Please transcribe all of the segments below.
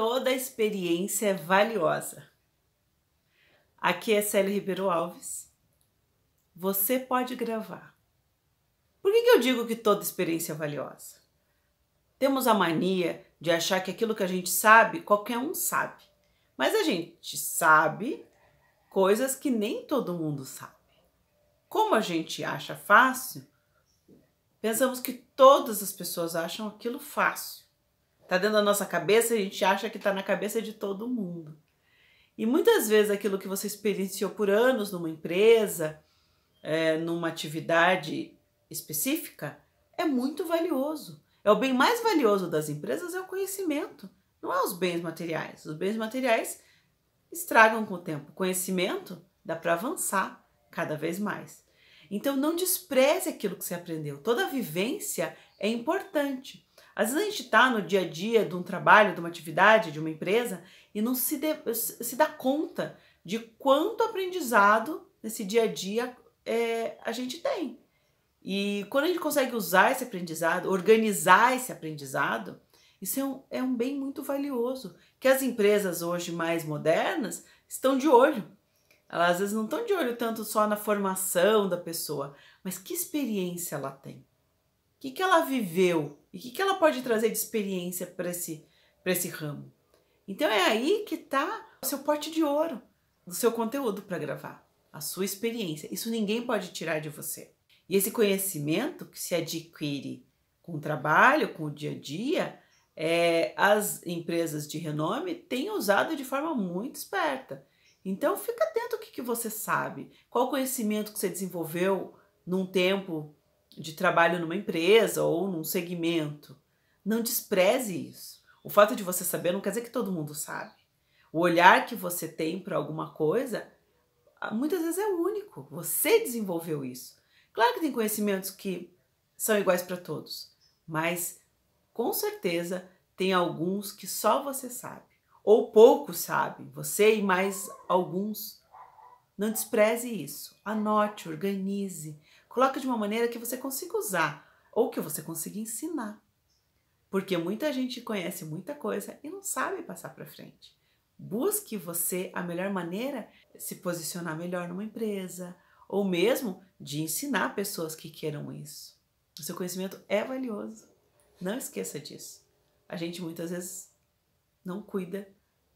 Toda experiência é valiosa. Aqui é Célia Ribeiro Alves. Você pode gravar. Por que, que eu digo que toda experiência é valiosa? Temos a mania de achar que aquilo que a gente sabe, qualquer um sabe. Mas a gente sabe coisas que nem todo mundo sabe. Como a gente acha fácil, pensamos que todas as pessoas acham aquilo fácil. Tá dentro da nossa cabeça e a gente acha que tá na cabeça de todo mundo. E muitas vezes aquilo que você experienciou por anos numa empresa, é, numa atividade específica, é muito valioso. É o bem mais valioso das empresas é o conhecimento, não é os bens materiais. Os bens materiais estragam com o tempo. Conhecimento dá para avançar cada vez mais. Então não despreze aquilo que você aprendeu. Toda vivência é importante. Às vezes a gente está no dia a dia de um trabalho, de uma atividade, de uma empresa e não se, de, se dá conta de quanto aprendizado nesse dia a dia é, a gente tem. E quando a gente consegue usar esse aprendizado, organizar esse aprendizado, isso é um, é um bem muito valioso. Que as empresas hoje mais modernas estão de olho. Elas às vezes não estão de olho tanto só na formação da pessoa, mas que experiência ela tem. O que, que ela viveu e o que, que ela pode trazer de experiência para esse, esse ramo. Então é aí que está o seu pote de ouro, do seu conteúdo para gravar, a sua experiência. Isso ninguém pode tirar de você. E esse conhecimento que se adquire com o trabalho, com o dia a dia, é, as empresas de renome têm usado de forma muito esperta. Então fica atento o que, que você sabe, qual conhecimento que você desenvolveu num tempo de trabalho numa empresa ou num segmento. Não despreze isso. O fato de você saber não quer dizer que todo mundo sabe. O olhar que você tem para alguma coisa ah, muitas vezes é único. Você desenvolveu isso. Claro que tem conhecimentos que são iguais para todos, mas com certeza tem alguns que só você sabe, ou poucos sabem, você e mais alguns. Não despreze isso. Anote, organize, Coloque de uma maneira que você consiga usar ou que você consiga ensinar. Porque muita gente conhece muita coisa e não sabe passar para frente. Busque você a melhor maneira de se posicionar melhor numa empresa ou mesmo de ensinar pessoas que queiram isso. O seu conhecimento é valioso. Não esqueça disso. A gente muitas vezes não cuida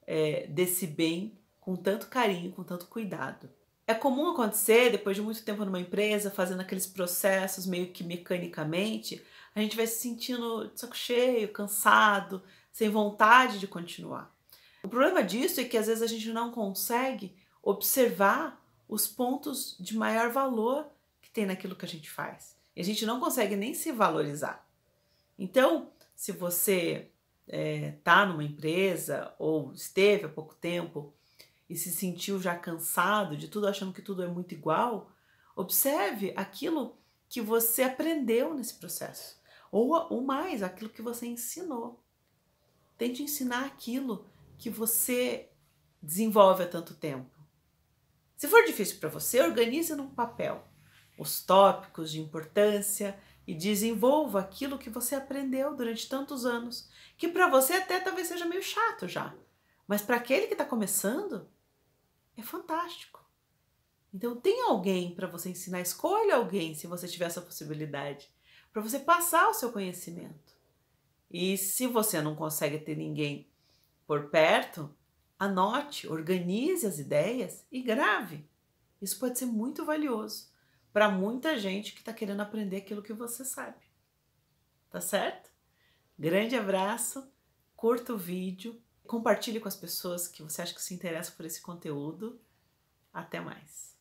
é, desse bem com tanto carinho, com tanto cuidado. É comum acontecer, depois de muito tempo numa empresa, fazendo aqueles processos meio que mecanicamente, a gente vai se sentindo de saco cheio, cansado, sem vontade de continuar. O problema disso é que às vezes a gente não consegue observar os pontos de maior valor que tem naquilo que a gente faz. E a gente não consegue nem se valorizar. Então, se você está eh, é, numa empresa ou esteve há pouco tempo e se sentiu já cansado de tudo, achando que tudo é muito igual, observe aquilo que você aprendeu nesse processo, ou, ou mais, aquilo que você ensinou. Tente ensinar aquilo que você desenvolve há tanto tempo. Se for difícil para você, organize num papel os tópicos de importância e desenvolva aquilo que você aprendeu durante tantos anos, que para você até talvez seja meio chato já, mas para aquele que está começando, é fantástico. Então tem alguém para você ensinar, escolha alguém se você tiver essa possibilidade, para você passar o seu conhecimento. E se você não consegue ter ninguém por perto, anote, organize as ideias e grave. Isso pode ser muito valioso para muita gente que está querendo aprender aquilo que você sabe. Tá certo? Grande abraço, curta o vídeo, compartilhe com as pessoas que você acha que se interessam por esse conteúdo. Até mais!